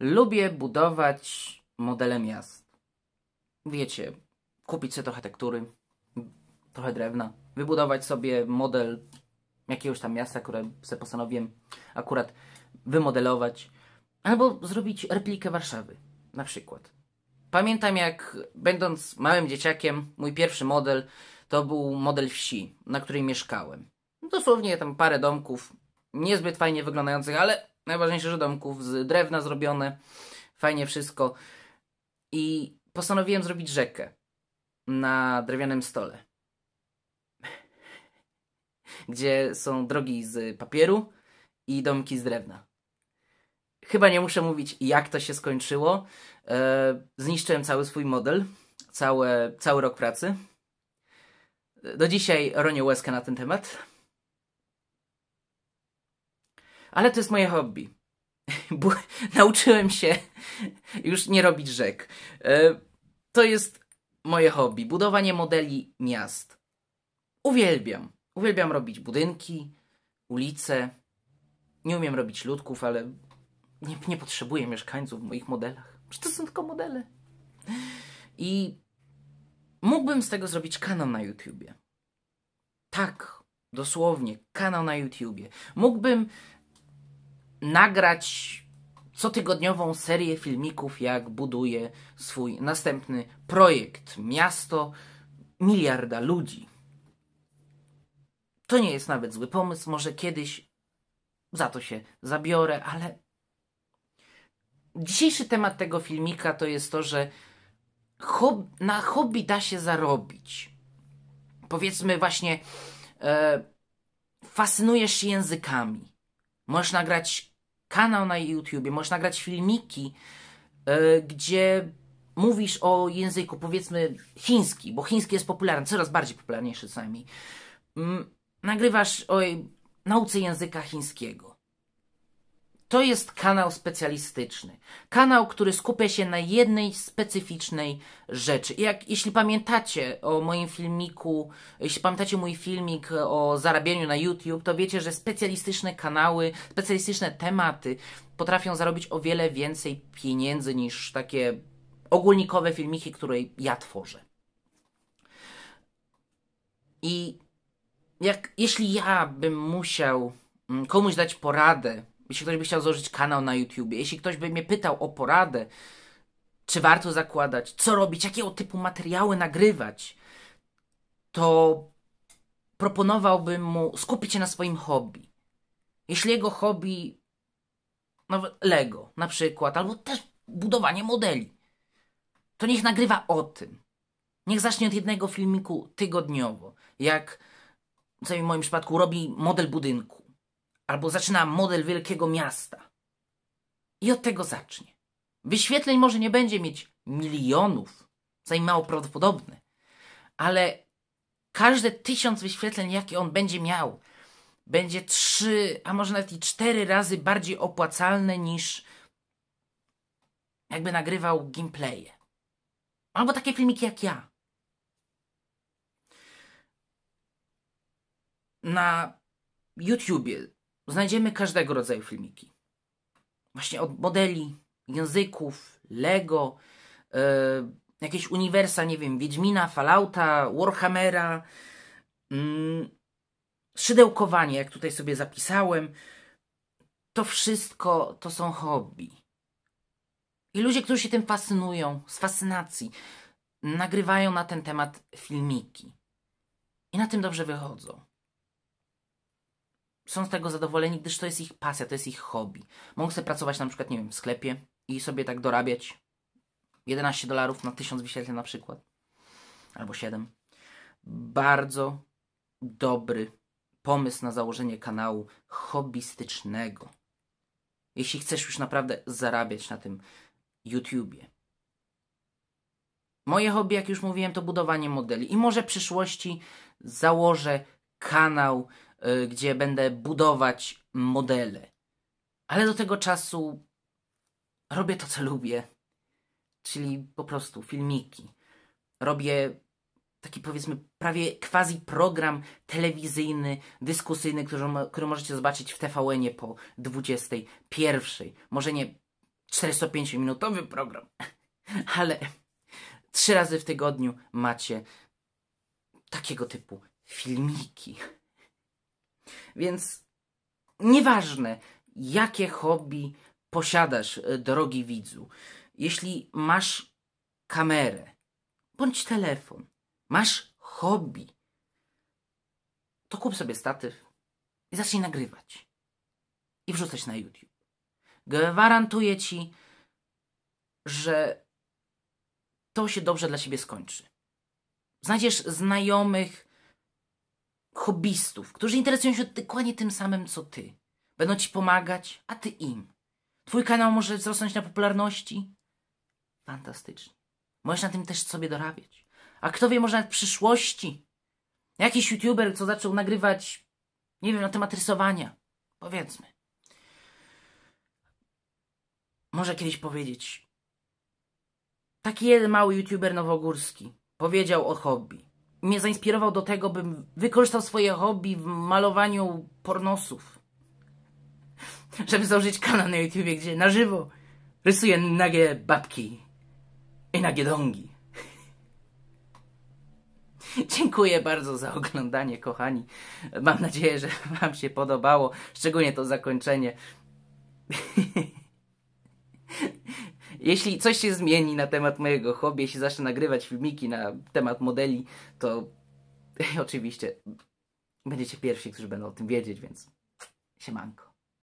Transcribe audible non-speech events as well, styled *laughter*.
Lubię budować modele miast. Wiecie, kupić sobie trochę tektury, trochę drewna, wybudować sobie model jakiegoś tam miasta, które sobie postanowiłem akurat wymodelować, albo zrobić replikę Warszawy, na przykład. Pamiętam jak, będąc małym dzieciakiem, mój pierwszy model to był model wsi, na której mieszkałem. Dosłownie tam parę domków, niezbyt fajnie wyglądających, ale Najważniejsze, że domków z drewna zrobione, fajnie wszystko. I postanowiłem zrobić rzekę na drewnianym stole, *laughs* gdzie są drogi z papieru i domki z drewna. Chyba nie muszę mówić, jak to się skończyło. E, zniszczyłem cały swój model, całe, cały rok pracy. Do dzisiaj ronię łezkę na ten temat. Ale to jest moje hobby. *laughs* Bo nauczyłem się już nie robić rzek. E, to jest moje hobby. Budowanie modeli miast. Uwielbiam. Uwielbiam robić budynki, ulice. Nie umiem robić ludków, ale nie, nie potrzebuję mieszkańców w moich modelach. Przecież to są tylko modele. I mógłbym z tego zrobić kanał na YouTubie. Tak, dosłownie, kanał na YouTubie. Mógłbym nagrać cotygodniową serię filmików, jak buduje swój następny projekt, miasto miliarda ludzi. To nie jest nawet zły pomysł, może kiedyś za to się zabiorę, ale dzisiejszy temat tego filmika to jest to, że hob na hobby da się zarobić. Powiedzmy właśnie, e, fascynujesz się językami Możesz nagrać kanał na YouTubie, możesz nagrać filmiki, e, gdzie mówisz o języku, powiedzmy, chiński, bo chiński jest popularny, coraz bardziej popularniejszy co najmniej. Mm, nagrywasz o nauce języka chińskiego. To jest kanał specjalistyczny. Kanał, który skupia się na jednej specyficznej rzeczy. Jak, jeśli pamiętacie o moim filmiku, jeśli pamiętacie mój filmik o zarabianiu na YouTube, to wiecie, że specjalistyczne kanały, specjalistyczne tematy potrafią zarobić o wiele więcej pieniędzy niż takie ogólnikowe filmiki, które ja tworzę. I jak, jeśli ja bym musiał mm, komuś dać poradę, jeśli ktoś by chciał założyć kanał na YouTube, jeśli ktoś by mnie pytał o poradę, czy warto zakładać, co robić, jakiego typu materiały nagrywać, to proponowałbym mu skupić się na swoim hobby. Jeśli jego hobby, no Lego na przykład, albo też budowanie modeli, to niech nagrywa o tym. Niech zacznie od jednego filmiku tygodniowo, jak w moim przypadku robi model budynku albo zaczyna model wielkiego miasta. I od tego zacznie. Wyświetleń może nie będzie mieć milionów, co mało prawdopodobne, ale każde tysiąc wyświetleń, jakie on będzie miał, będzie trzy, a może nawet i cztery razy bardziej opłacalne niż jakby nagrywał gameplaye. Albo takie filmiki jak ja. Na YouTubie znajdziemy każdego rodzaju filmiki. Właśnie od modeli, języków, Lego, yy, jakieś uniwersa, nie wiem, Wiedźmina, Falauta, Warhammera, yy, szydełkowanie, jak tutaj sobie zapisałem. To wszystko to są hobby. I ludzie, którzy się tym fascynują, z fascynacji, nagrywają na ten temat filmiki. I na tym dobrze wychodzą są z tego zadowoleni, gdyż to jest ich pasja, to jest ich hobby. Mogą sobie pracować na przykład, nie wiem, w sklepie i sobie tak dorabiać 11 dolarów na 1000 wyświetleń na przykład, albo 7. Bardzo dobry pomysł na założenie kanału hobbystycznego. Jeśli chcesz już naprawdę zarabiać na tym YouTubie. Moje hobby, jak już mówiłem, to budowanie modeli. I może w przyszłości założę kanał Y, gdzie będę budować modele. Ale do tego czasu robię to, co lubię, czyli po prostu filmiki. Robię taki powiedzmy prawie quasi program telewizyjny, dyskusyjny, który, który możecie zobaczyć w tvn nie po 21. Może nie 45 minutowy program, *laughs* ale trzy razy w tygodniu macie takiego typu filmiki. Więc nieważne, jakie hobby posiadasz, e, drogi widzu, jeśli masz kamerę bądź telefon, masz hobby, to kup sobie statyw i zacznij nagrywać i wrzucać na YouTube. Gwarantuję ci, że to się dobrze dla ciebie skończy. Znajdziesz znajomych, hobbystów, którzy interesują się dokładnie tym samym co ty. Będą ci pomagać, a ty im. Twój kanał może wzrosnąć na popularności. Fantastycznie. Możesz na tym też sobie dorabiać. A kto wie, może nawet w przyszłości. Jakiś youtuber, co zaczął nagrywać, nie wiem, na temat rysowania. Powiedzmy. Może kiedyś powiedzieć. Taki jeden mały youtuber nowogórski powiedział o hobby mnie zainspirował do tego, bym wykorzystał swoje hobby w malowaniu pornosów. Żeby założyć kanał na YouTubie, gdzie na żywo rysuję nagie babki i nagie dongi. Dziękuję bardzo za oglądanie, kochani. Mam nadzieję, że Wam się podobało, szczególnie to zakończenie. Jeśli coś się zmieni na temat mojego hobby, jeśli zacznę nagrywać filmiki na temat modeli, to *laughs* oczywiście będziecie pierwsi, którzy będą o tym wiedzieć, więc siemanko.